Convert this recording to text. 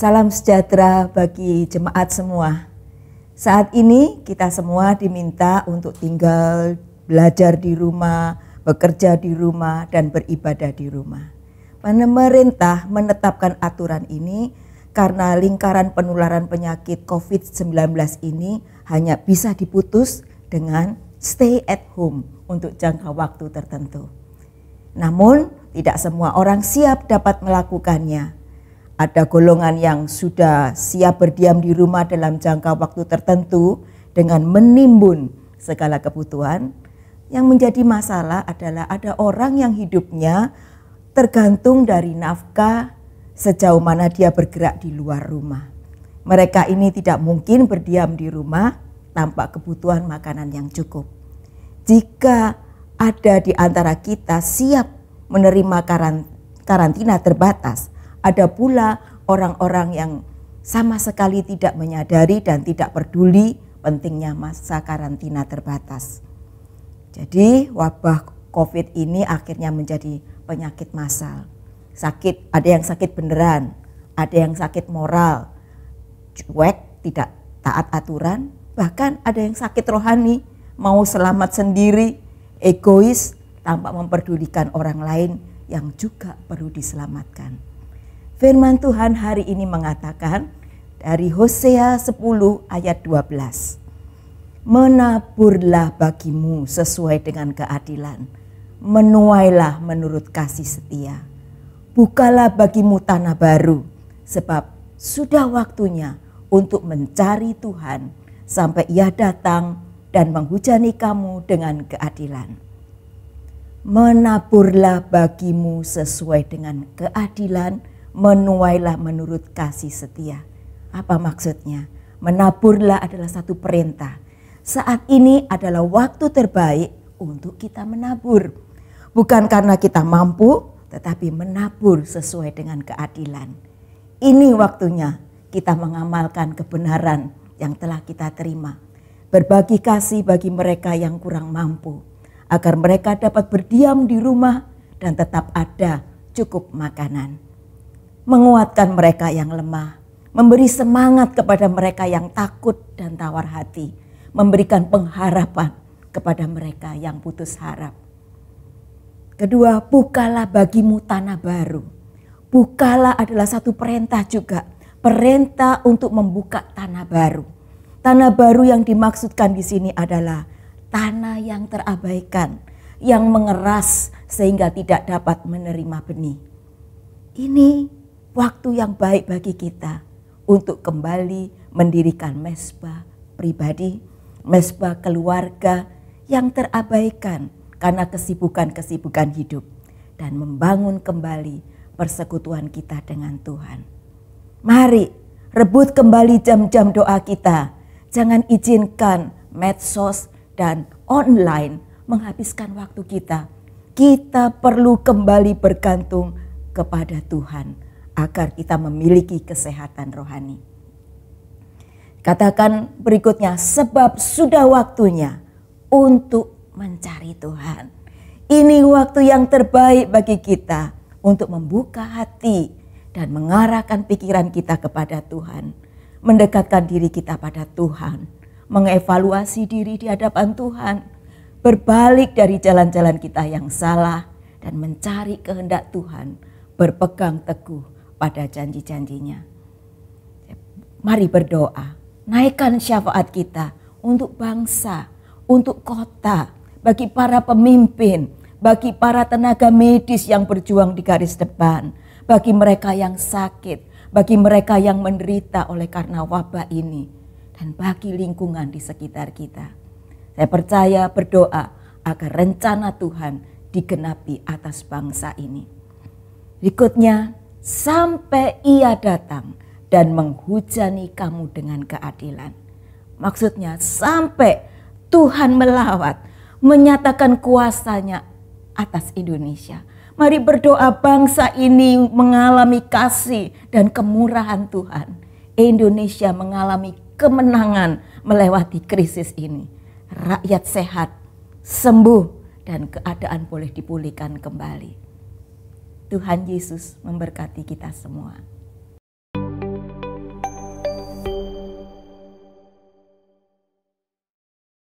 Salam sejahtera bagi jemaat semua. Saat ini kita semua diminta untuk tinggal, belajar di rumah, bekerja di rumah, dan beribadah di rumah. Pemerintah menetapkan aturan ini karena lingkaran penularan penyakit COVID-19 ini hanya bisa diputus dengan stay at home untuk jangka waktu tertentu. Namun, tidak semua orang siap dapat melakukannya ada golongan yang sudah siap berdiam di rumah dalam jangka waktu tertentu dengan menimbun segala kebutuhan. Yang menjadi masalah adalah ada orang yang hidupnya tergantung dari nafkah sejauh mana dia bergerak di luar rumah. Mereka ini tidak mungkin berdiam di rumah tanpa kebutuhan makanan yang cukup. Jika ada di antara kita siap menerima karantina terbatas, ada pula orang-orang yang sama sekali tidak menyadari dan tidak peduli pentingnya masa karantina terbatas. Jadi wabah COVID ini akhirnya menjadi penyakit massal. Sakit, ada yang sakit beneran, ada yang sakit moral, cuek, tidak taat aturan, bahkan ada yang sakit rohani, mau selamat sendiri, egois, tanpa memperdulikan orang lain yang juga perlu diselamatkan. Firman Tuhan hari ini mengatakan dari Hosea 10 ayat 12. Menaburlah bagimu sesuai dengan keadilan, menuailah menurut kasih setia. Bukalah bagimu tanah baru, sebab sudah waktunya untuk mencari Tuhan sampai ia datang dan menghujani kamu dengan keadilan. Menaburlah bagimu sesuai dengan keadilan, menuailah menurut kasih setia. Apa maksudnya? Menaburlah adalah satu perintah. Saat ini adalah waktu terbaik untuk kita menabur. Bukan karena kita mampu, tetapi menabur sesuai dengan keadilan. Ini waktunya kita mengamalkan kebenaran yang telah kita terima. Berbagi kasih bagi mereka yang kurang mampu, agar mereka dapat berdiam di rumah dan tetap ada cukup makanan menguatkan mereka yang lemah, memberi semangat kepada mereka yang takut dan tawar hati, memberikan pengharapan kepada mereka yang putus harap. Kedua, bukalah bagimu tanah baru. Bukalah adalah satu perintah juga, perintah untuk membuka tanah baru. Tanah baru yang dimaksudkan di sini adalah tanah yang terabaikan, yang mengeras sehingga tidak dapat menerima benih. Ini waktu yang baik bagi kita untuk kembali mendirikan mesbah pribadi, mesbah keluarga yang terabaikan karena kesibukan-kesibukan hidup dan membangun kembali persekutuan kita dengan Tuhan. Mari rebut kembali jam-jam doa kita. Jangan izinkan medsos dan online menghabiskan waktu kita. Kita perlu kembali bergantung kepada Tuhan agar kita memiliki kesehatan rohani. Katakan berikutnya, sebab sudah waktunya untuk mencari Tuhan. Ini waktu yang terbaik bagi kita untuk membuka hati dan mengarahkan pikiran kita kepada Tuhan, mendekatkan diri kita pada Tuhan, mengevaluasi diri di hadapan Tuhan, berbalik dari jalan-jalan kita yang salah, dan mencari kehendak Tuhan, berpegang teguh pada janji-janjinya. Mari berdoa, naikkan syafaat kita untuk bangsa, untuk kota, bagi para pemimpin, bagi para tenaga medis yang berjuang di garis depan, bagi mereka yang sakit, bagi mereka yang menderita oleh karena wabah ini, dan bagi lingkungan di sekitar kita. Saya percaya berdoa agar rencana Tuhan digenapi atas bangsa ini. Berikutnya, sampai ia datang dan menghujani kamu dengan keadilan. Maksudnya sampai Tuhan melawat, menyatakan kuasanya atas Indonesia. Mari berdoa bangsa ini mengalami kasih dan kemurahan Tuhan. Indonesia mengalami kemenangan melewati krisis ini. Rakyat sehat, sembuh, dan keadaan boleh dipulihkan kembali. Tuhan Yesus memberkati kita semua.